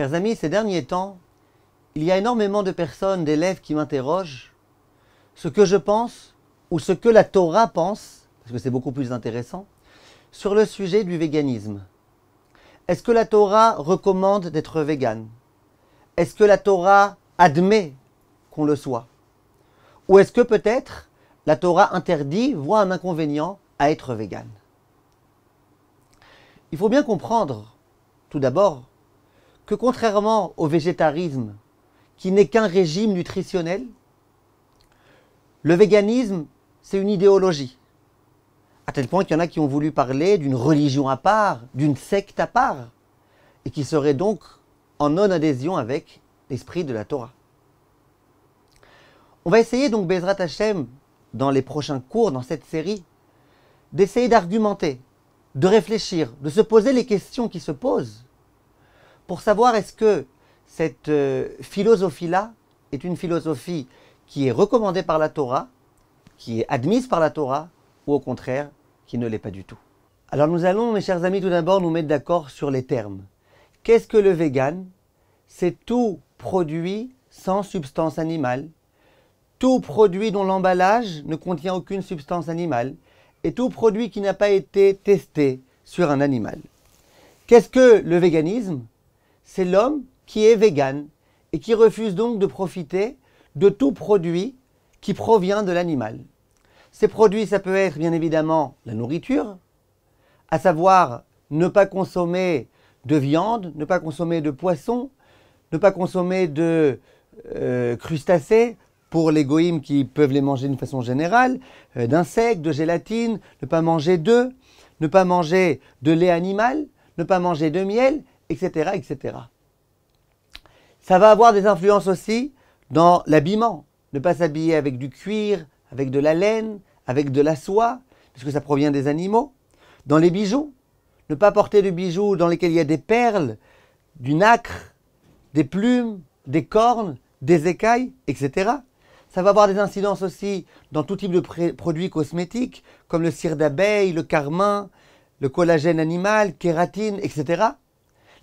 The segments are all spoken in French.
Chers amis, ces derniers temps, il y a énormément de personnes, d'élèves qui m'interrogent ce que je pense ou ce que la Torah pense, parce que c'est beaucoup plus intéressant, sur le sujet du véganisme. Est-ce que la Torah recommande d'être végane Est-ce que la Torah admet qu'on le soit Ou est-ce que peut-être la Torah interdit, voit un inconvénient à être végane Il faut bien comprendre, tout d'abord, que contrairement au végétarisme, qui n'est qu'un régime nutritionnel, le véganisme, c'est une idéologie. À tel point qu'il y en a qui ont voulu parler d'une religion à part, d'une secte à part, et qui serait donc en non-adhésion avec l'esprit de la Torah. On va essayer donc, Bezrat Hashem, dans les prochains cours, dans cette série, d'essayer d'argumenter, de réfléchir, de se poser les questions qui se posent pour savoir est-ce que cette euh, philosophie-là est une philosophie qui est recommandée par la Torah, qui est admise par la Torah, ou au contraire, qui ne l'est pas du tout. Alors nous allons, mes chers amis, tout d'abord nous mettre d'accord sur les termes. Qu'est-ce que le vegan C'est tout produit sans substance animale, tout produit dont l'emballage ne contient aucune substance animale, et tout produit qui n'a pas été testé sur un animal. Qu'est-ce que le véganisme c'est l'homme qui est vegan et qui refuse donc de profiter de tout produit qui provient de l'animal. Ces produits, ça peut être bien évidemment la nourriture, à savoir ne pas consommer de viande, ne pas consommer de poisson, ne pas consommer de euh, crustacés pour les goïmes qui peuvent les manger d'une façon générale, euh, d'insectes, de gélatine, ne pas manger d'œufs, ne pas manger de lait animal, ne pas manger de miel, etc., Ça va avoir des influences aussi dans l'habillement. Ne pas s'habiller avec du cuir, avec de la laine, avec de la soie, parce que ça provient des animaux. Dans les bijoux, ne pas porter de bijoux dans lesquels il y a des perles, du nacre, des plumes, des cornes, des écailles, etc. Ça va avoir des incidences aussi dans tout type de produits cosmétiques, comme le cire d'abeille, le carmin, le collagène animal, kératine, etc.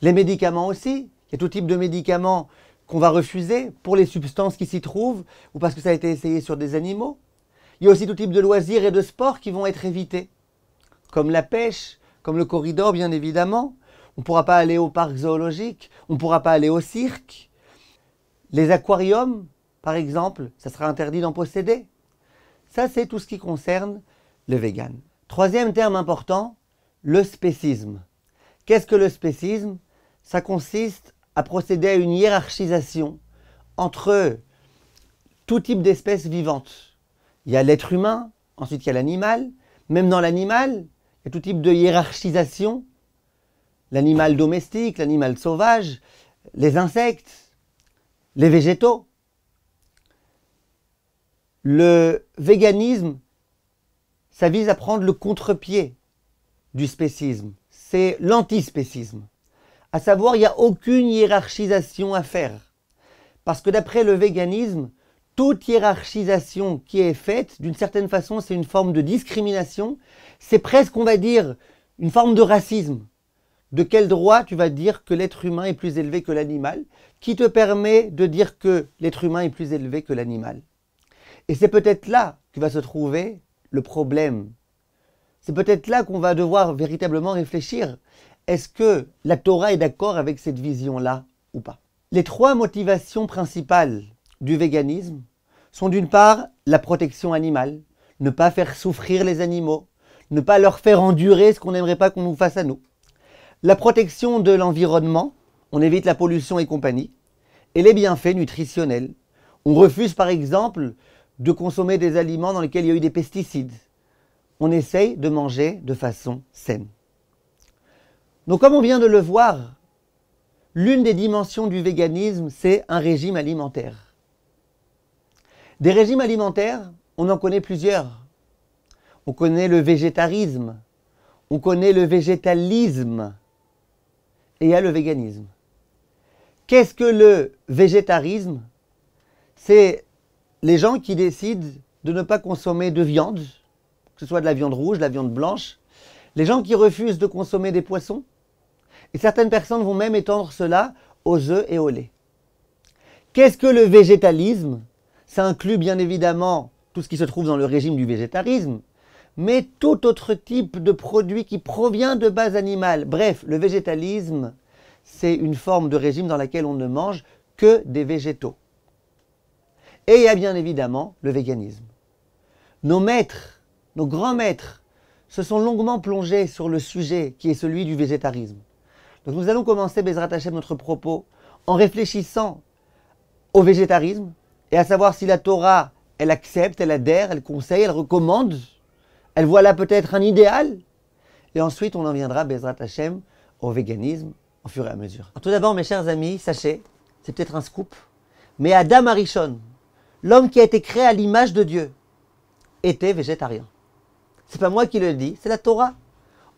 Les médicaments aussi. Il y a tout type de médicaments qu'on va refuser pour les substances qui s'y trouvent ou parce que ça a été essayé sur des animaux. Il y a aussi tout type de loisirs et de sports qui vont être évités, comme la pêche, comme le corridor bien évidemment. On ne pourra pas aller au parc zoologique, on ne pourra pas aller au cirque. Les aquariums, par exemple, ça sera interdit d'en posséder. Ça, c'est tout ce qui concerne le vegan. Troisième terme important, le spécisme. Qu'est-ce que le spécisme ça consiste à procéder à une hiérarchisation entre tout type d'espèces vivantes. Il y a l'être humain, ensuite il y a l'animal. Même dans l'animal, il y a tout type de hiérarchisation. L'animal domestique, l'animal sauvage, les insectes, les végétaux. Le véganisme, ça vise à prendre le contre-pied du spécisme. C'est l'antispécisme. À savoir, il n'y a aucune hiérarchisation à faire. Parce que d'après le véganisme, toute hiérarchisation qui est faite, d'une certaine façon, c'est une forme de discrimination. C'est presque, on va dire, une forme de racisme. De quel droit tu vas dire que l'être humain est plus élevé que l'animal Qui te permet de dire que l'être humain est plus élevé que l'animal Et c'est peut-être là que va se trouver le problème. C'est peut-être là qu'on va devoir véritablement réfléchir est-ce que la Torah est d'accord avec cette vision-là ou pas Les trois motivations principales du véganisme sont d'une part la protection animale, ne pas faire souffrir les animaux, ne pas leur faire endurer ce qu'on n'aimerait pas qu'on nous fasse à nous. La protection de l'environnement, on évite la pollution et compagnie, et les bienfaits nutritionnels. On refuse par exemple de consommer des aliments dans lesquels il y a eu des pesticides. On essaye de manger de façon saine. Donc comme on vient de le voir, l'une des dimensions du véganisme, c'est un régime alimentaire. Des régimes alimentaires, on en connaît plusieurs. On connaît le végétarisme, on connaît le végétalisme et il y a le véganisme. Qu'est-ce que le végétarisme C'est les gens qui décident de ne pas consommer de viande, que ce soit de la viande rouge, de la viande blanche, les gens qui refusent de consommer des poissons, et certaines personnes vont même étendre cela aux œufs et au lait. Qu'est-ce que le végétalisme Ça inclut bien évidemment tout ce qui se trouve dans le régime du végétarisme, mais tout autre type de produit qui provient de base animale. Bref, le végétalisme, c'est une forme de régime dans laquelle on ne mange que des végétaux. Et il y a bien évidemment le véganisme. Nos maîtres, nos grands maîtres, se sont longuement plongés sur le sujet qui est celui du végétarisme nous allons commencer, Bezrat Hashem, notre propos en réfléchissant au végétarisme et à savoir si la Torah, elle accepte, elle adhère, elle conseille, elle recommande, elle voit là peut-être un idéal. Et ensuite, on en viendra, Bezrat Hashem, au véganisme au fur et à mesure. tout d'abord, mes chers amis, sachez, c'est peut-être un scoop, mais Adam Harishon, l'homme qui a été créé à l'image de Dieu, était végétarien. C'est pas moi qui le dis, c'est la Torah.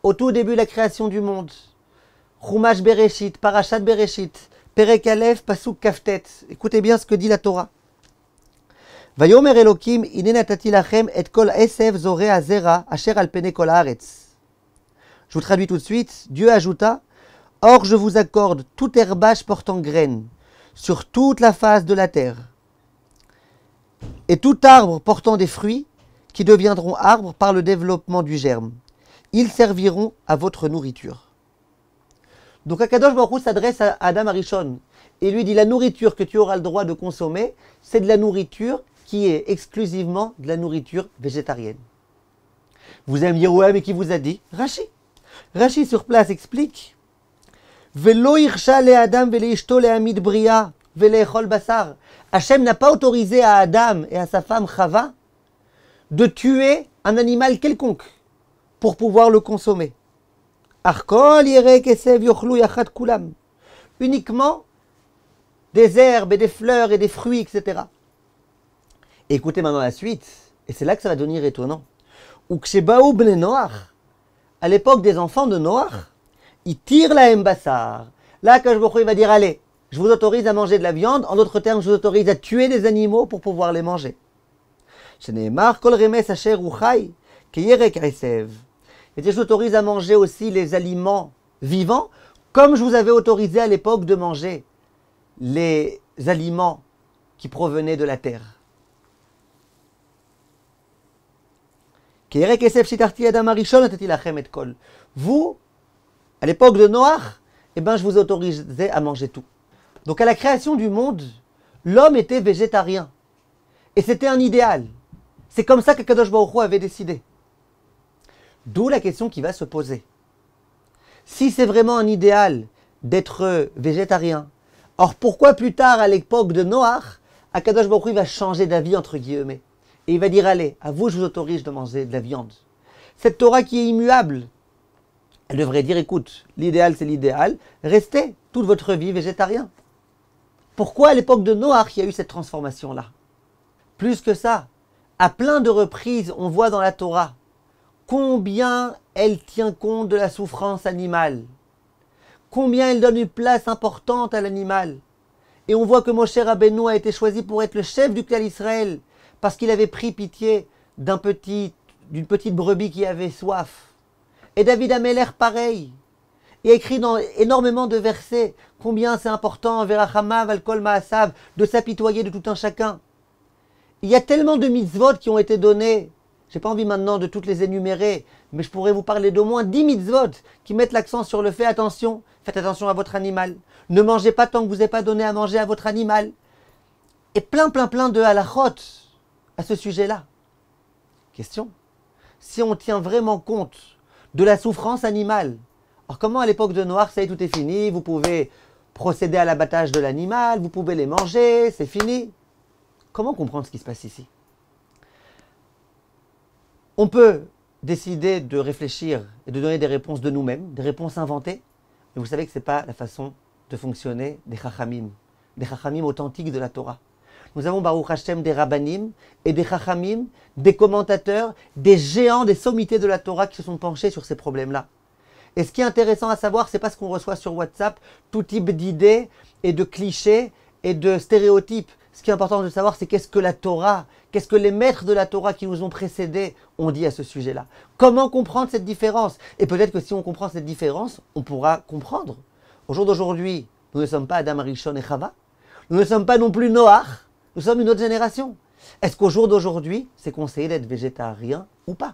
Au tout début de la création du monde, Chumash Bereshit, Parashat Bereshit, Perek Aleph, Pasuk Kaftet. Écoutez bien ce que dit la Torah. Vayomer Elokim, inenatati lachem et kol esef zoreh azera, asher al kol haaretz. Je vous traduis tout de suite. Dieu ajouta Or je vous accorde tout herbage portant graines sur toute la face de la terre, et tout arbre portant des fruits qui deviendront arbres par le développement du germe. Ils serviront à votre nourriture. Donc Akadosh Baruch s'adresse à Adam Arishon et lui dit la nourriture que tu auras le droit de consommer, c'est de la nourriture qui est exclusivement de la nourriture végétarienne. Vous aimez dire et qui vous a dit rachi rachi sur place explique Velo Adam bria basar. Hachem n'a pas autorisé à Adam et à sa femme Chava de tuer un animal quelconque pour pouvoir le consommer kulam, Uniquement des herbes et des fleurs et des fruits, etc. écoutez maintenant la suite, et c'est là que ça va devenir étonnant. Ben à l'époque des enfants de Noir, ils tirent la mbassar. Là, quand je va dire Allez, je vous autorise à manger de la viande. En d'autres termes, je vous autorise à tuer des animaux pour pouvoir les manger. Kol et je autorise à manger aussi les aliments vivants, comme je vous avais autorisé à l'époque de manger les aliments qui provenaient de la terre. Vous, à l'époque de noir eh ben, je vous autorisais à manger tout. Donc à la création du monde, l'homme était végétarien. Et c'était un idéal. C'est comme ça que Kadosh Baruch avait décidé. D'où la question qui va se poser. Si c'est vraiment un idéal d'être végétarien, or pourquoi plus tard, à l'époque de Noah, Akadosh Baruch va changer d'avis entre guillemets et il va dire allez, à vous je vous autorise de manger de la viande. Cette Torah qui est immuable, elle devrait dire écoute, l'idéal c'est l'idéal, restez toute votre vie végétarien. Pourquoi à l'époque de Noah il y a eu cette transformation là Plus que ça, à plein de reprises on voit dans la Torah combien elle tient compte de la souffrance animale, combien elle donne une place importante à l'animal. Et on voit que Moshe Rabbeinu a été choisi pour être le chef du clan Israël, parce qu'il avait pris pitié d'une petite brebis qui avait soif. Et David a l'air pareil, et écrit dans énormément de versets combien c'est important, Verachamav, Alkol Maasav, de s'apitoyer de tout un chacun. Il y a tellement de mitzvot qui ont été donnés j'ai pas envie maintenant de toutes les énumérer, mais je pourrais vous parler d'au moins 10 mitzvot qui mettent l'accent sur le fait attention, faites attention à votre animal. Ne mangez pas tant que vous n'avez pas donné à manger à votre animal. Et plein, plein, plein de halachot à ce sujet-là. Question. Si on tient vraiment compte de la souffrance animale, alors comment à l'époque de Noir, ça y est, tout est fini, vous pouvez procéder à l'abattage de l'animal, vous pouvez les manger, c'est fini. Comment comprendre ce qui se passe ici on peut décider de réfléchir et de donner des réponses de nous-mêmes, des réponses inventées, mais vous savez que ce n'est pas la façon de fonctionner des chachamim, des chachamim authentiques de la Torah. Nous avons Baruch Hashem des rabbanim et des chachamim, des commentateurs, des géants, des sommités de la Torah qui se sont penchés sur ces problèmes-là. Et ce qui est intéressant à savoir, c'est pas ce qu'on reçoit sur WhatsApp, tout type d'idées et de clichés et de stéréotypes. Ce qui est important de savoir, c'est qu'est-ce que la Torah Qu'est-ce que les maîtres de la Torah qui nous ont précédés ont dit à ce sujet-là Comment comprendre cette différence Et peut-être que si on comprend cette différence, on pourra comprendre. Au jour d'aujourd'hui, nous ne sommes pas Adam, Arishon et Chava. Nous ne sommes pas non plus Noach. Nous sommes une autre génération. Est-ce qu'au jour d'aujourd'hui, c'est conseillé d'être végétarien ou pas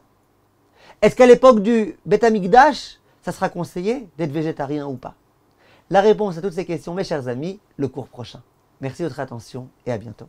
Est-ce qu'à l'époque du Betamikdash, ça sera conseillé d'être végétarien ou pas La réponse à toutes ces questions, mes chers amis, le cours prochain. Merci de votre attention et à bientôt.